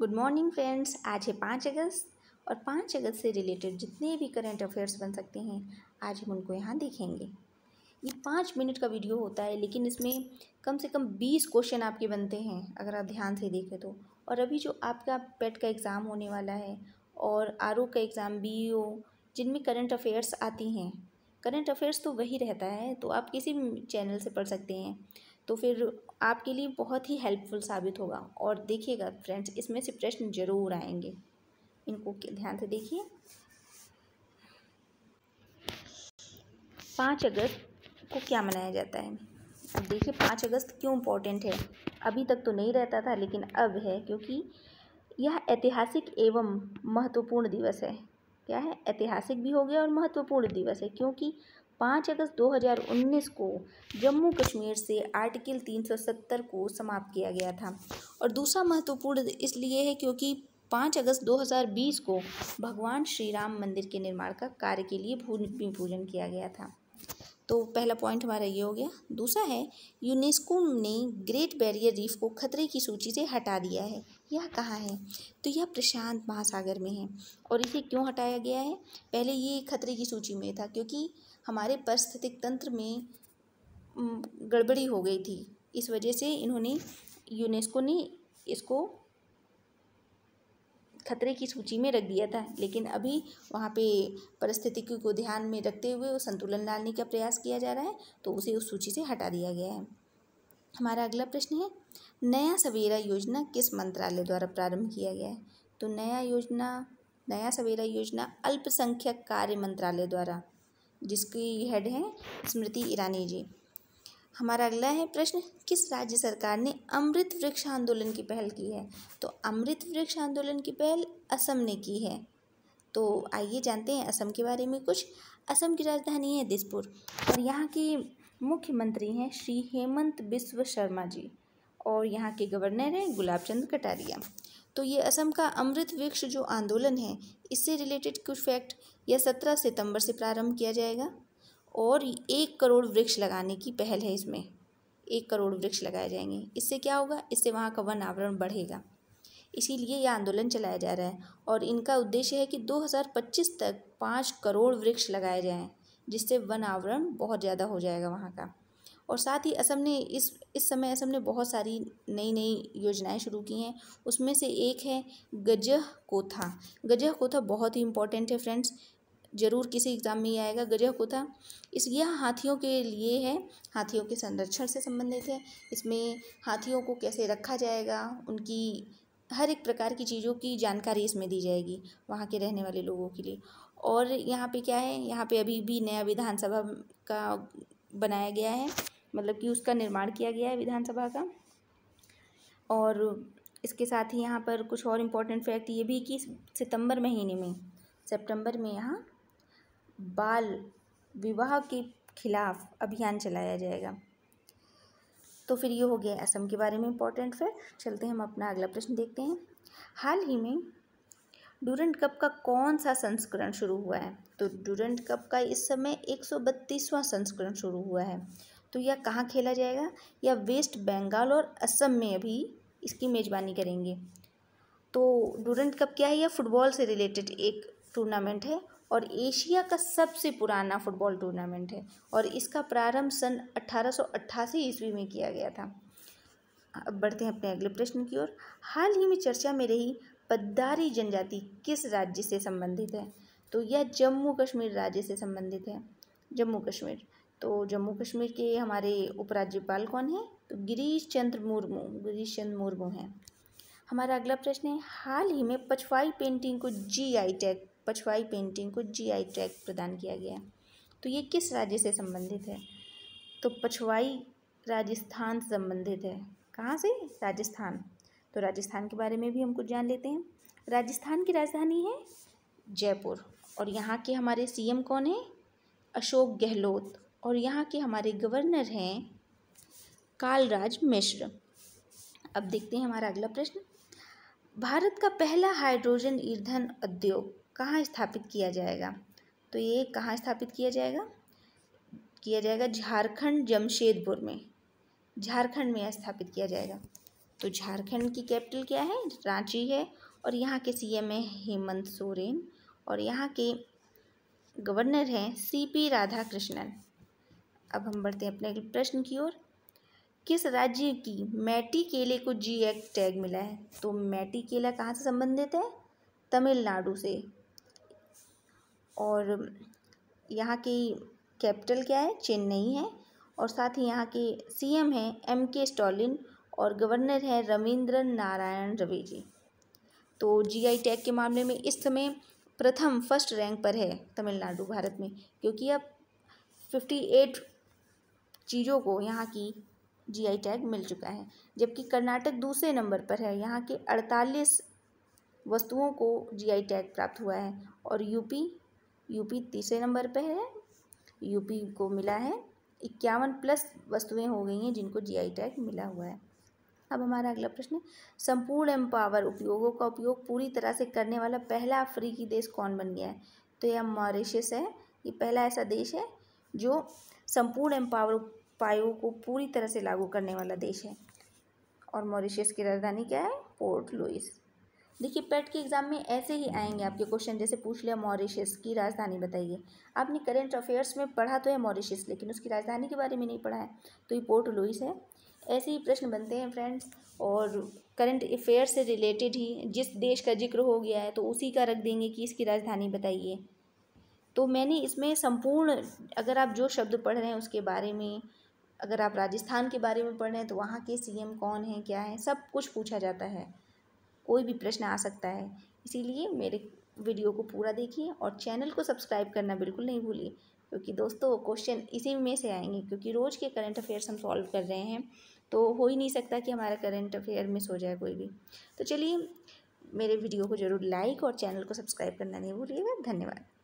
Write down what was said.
good morning friends आज है पाँच अगस्त और पाँच अगस्त से रिलेटेड जितने भी करंट अफेयर्स बन सकते हैं आज हम उनको यहाँ देखेंगे ये पाँच मिनट का वीडियो होता है लेकिन इसमें कम से कम बीस क्वेश्चन आपके बनते हैं अगर आप ध्यान से देखें तो और अभी जो आपका पेट का एग्ज़ाम होने वाला है और आर का एग्ज़ाम बी जिनमें करंट अफेयर्स आती हैं करंट अफेयर्स तो वही रहता है तो आप किसी भी चैनल से पढ़ सकते हैं तो फिर आपके लिए बहुत ही हेल्पफुल साबित होगा और देखिएगा फ्रेंड्स इसमें से प्रश्न ज़रूर आएंगे इनको ध्यान से देखिए पाँच अगस्त को क्या मनाया जाता है अब देखिए पाँच अगस्त क्यों इम्पोर्टेंट है अभी तक तो नहीं रहता था लेकिन अब है क्योंकि यह ऐतिहासिक एवं महत्वपूर्ण दिवस है क्या है ऐतिहासिक भी हो गया और महत्वपूर्ण दिवस है क्योंकि पाँच अगस्त 2019 को जम्मू कश्मीर से आर्टिकल 370 को समाप्त किया गया था और दूसरा महत्वपूर्ण इसलिए है क्योंकि पाँच अगस्त 2020 को भगवान श्री राम मंदिर के निर्माण का कार्य के लिए भूमि पूजन किया गया था तो पहला पॉइंट हमारा ये हो गया दूसरा है यूनेस्को ने ग्रेट बैरियर रीफ को खतरे की सूची से हटा दिया है यह कहाँ है तो यह प्रशांत महासागर में है और इसे क्यों हटाया गया है पहले ये खतरे की सूची में था क्योंकि हमारे पारिस्थितिक तंत्र में गड़बड़ी हो गई थी इस वजह से इन्होंने यूनेस्को ने इसको खतरे की सूची में रख दिया था लेकिन अभी वहाँ पे परिस्थितियों को ध्यान में रखते हुए वो संतुलन लाने का प्रयास किया जा रहा है तो उसे उस सूची से हटा दिया गया है हमारा अगला प्रश्न है नया सवेरा योजना किस मंत्रालय द्वारा प्रारंभ किया गया है तो नया योजना नया सवेरा योजना अल्पसंख्यक कार्य मंत्रालय द्वारा जिसकी हेड है स्मृति ईरानी जी हमारा अगला है प्रश्न किस राज्य सरकार ने अमृत वृक्ष आंदोलन की पहल की है तो अमृत वृक्ष आंदोलन की पहल असम ने की है तो आइए जानते हैं असम के बारे में कुछ असम की राजधानी है दिसपुर और यहाँ के मुख्यमंत्री हैं श्री हेमंत बिस्व शर्मा जी और यहाँ के गवर्नर हैं गुलाब चंद कटारिया तो ये असम का अमृत वृक्ष जो आंदोलन है इससे रिलेटेड कुछ फैक्ट यह सत्रह सितंबर से प्रारंभ किया जाएगा और एक करोड़ वृक्ष लगाने की पहल है इसमें एक करोड़ वृक्ष लगाए जाएंगे इससे क्या होगा इससे वहाँ का वन आवरण बढ़ेगा इसीलिए यह आंदोलन चलाया जा रहा है और इनका उद्देश्य है कि 2025 तक पाँच करोड़ वृक्ष लगाए जाएं जिससे वन आवरण बहुत ज़्यादा हो जाएगा वहाँ का और साथ ही असम ने इस इस समय असम ने बहुत सारी नई नई योजनाएं शुरू की हैं उसमें से एक है गजह कोथा गजह कोथा बहुत ही इंपॉर्टेंट है फ्रेंड्स जरूर किसी एग्ज़ाम में ही आएगा गजह कुथा इस यह हाथियों के लिए है हाथियों के संरक्षण से संबंधित है इसमें हाथियों को कैसे रखा जाएगा उनकी हर एक प्रकार की चीज़ों की जानकारी इसमें दी जाएगी वहाँ के रहने वाले लोगों के लिए और यहाँ पे क्या है यहाँ पे अभी भी नया विधानसभा का बनाया गया है मतलब कि उसका निर्माण किया गया है विधानसभा का और इसके साथ ही यहाँ पर कुछ और इम्पोर्टेंट फैक्ट ये भी कि सितंबर महीने में सितंबर में यहाँ बाल विवाह के खिलाफ अभियान चलाया जाएगा तो फिर ये हो गया असम के बारे में इम्पोर्टेंट फिर चलते हैं हम अपना अगला प्रश्न देखते हैं हाल ही में डूरेंट कप का कौन सा संस्करण शुरू हुआ है तो डूरेंट कप का इस समय एक सौ संस्करण शुरू हुआ है तो यह कहाँ खेला जाएगा यह वेस्ट बंगाल और असम में अभी इसकी मेज़बानी करेंगे तो डूरेंट कप क्या है यह फुटबॉल से रिलेटेड एक टूर्नामेंट है और एशिया का सबसे पुराना फुटबॉल टूर्नामेंट है और इसका प्रारंभ सन 1888 ईस्वी में किया गया था अब बढ़ते हैं अपने अगले प्रश्न की ओर हाल ही में चर्चा में रही पद्दारी जनजाति किस राज्य से संबंधित है तो यह जम्मू कश्मीर राज्य से संबंधित है जम्मू कश्मीर तो जम्मू कश्मीर के हमारे उपराज्यपाल कौन हैं तो गिरीश चंद्र मुर्मू गिरीश चंद्र मुर्मू हैं हमारा अगला प्रश्न है हाल ही में पछवाई पेंटिंग को जीआई टैग पछवाई पेंटिंग को जीआई टैग प्रदान किया गया है तो ये किस राज्य से संबंधित है तो पछवाई राजस्थान से संबंधित है कहाँ से राजस्थान तो राजस्थान के बारे में भी हम कुछ जान लेते हैं राजस्थान की राजधानी है जयपुर और यहाँ के हमारे सीएम कौन हैं अशोक गहलोत और यहाँ के हमारे गवर्नर हैं कालराज मिश्र अब देखते हैं हमारा अगला प्रश्न भारत का पहला हाइड्रोजन ईंधन उद्योग कहाँ स्थापित किया जाएगा तो ये कहाँ स्थापित किया जाएगा किया जाएगा झारखंड जमशेदपुर में झारखंड में स्थापित किया जाएगा तो झारखंड की कैपिटल क्या है रांची है और यहाँ के सीएम है हेमंत सोरेन और यहाँ के गवर्नर हैं सीपी राधा कृष्णन अब हम बढ़ते हैं अपने प्रश्न की ओर किस राज्य की मैटी केले को जी एक्ट टैग मिला है तो मैटी केला कहाँ से संबंधित है तमिलनाडु से और यहाँ की कैपिटल क्या है चेन्नई है और साथ ही यहाँ के सीएम हैं एम के स्टॉलिन और गवर्नर हैं रविंद्र नारायण रवि जी तो जीआई टैग के मामले में इस समय प्रथम फर्स्ट रैंक पर है तमिलनाडु भारत में क्योंकि अब फिफ्टी एट चीज़ों को यहाँ की जीआई टैग मिल चुका है जबकि कर्नाटक दूसरे नंबर पर है यहाँ के अड़तालीस वस्तुओं को जीआई टैग प्राप्त हुआ है और यूपी यूपी तीसरे नंबर पर है यूपी को मिला है इक्यावन प्लस वस्तुएं हो गई हैं जिनको जीआई टैग मिला हुआ है अब हमारा अगला प्रश्न है संपूर्ण एम पावर उपयोगों का उपयोग पूरी तरह से करने वाला पहला अफ्रीकी देश कौन बन गया है तो यह मॉरिशस है ये पहला ऐसा देश है जो संपूर्ण एम्पावर उपायों को पूरी तरह से लागू करने वाला देश है और मॉरिशियस की राजधानी क्या है पोर्ट लुइस देखिए पेट के एग्जाम में ऐसे ही आएंगे आपके क्वेश्चन जैसे पूछ लिया मॉरिशस की राजधानी बताइए आपने करेंट अफेयर्स में पढ़ा तो है मॉरिशियस लेकिन उसकी राजधानी के बारे में नहीं पढ़ा है तो ये पोर्ट लुइस है ऐसे ही प्रश्न बनते हैं फ्रेंड्स और करंट अफेयर्स से रिलेटेड ही जिस देश का जिक्र हो गया है तो उसी का रख देंगे कि इसकी राजधानी बताइए तो मैंने इसमें संपूर्ण अगर आप जो शब्द पढ़ रहे हैं उसके बारे में अगर आप राजस्थान के बारे में पढ़ रहे हैं तो वहाँ के सीएम कौन हैं क्या हैं सब कुछ पूछा जाता है कोई भी प्रश्न आ सकता है इसीलिए मेरे वीडियो को पूरा देखिए और चैनल को सब्सक्राइब करना बिल्कुल नहीं भूलिए क्योंकि दोस्तों क्वेश्चन इसी में से आएंगे क्योंकि रोज़ के करंट अफेयर्स हम सॉल्व कर रहे हैं तो हो ही नहीं सकता कि हमारा करंट अफेयर मिस हो जाए कोई भी तो चलिए मेरे वीडियो को ज़रूर लाइक और चैनल को सब्सक्राइब करना नहीं भूलिएगा धन्यवाद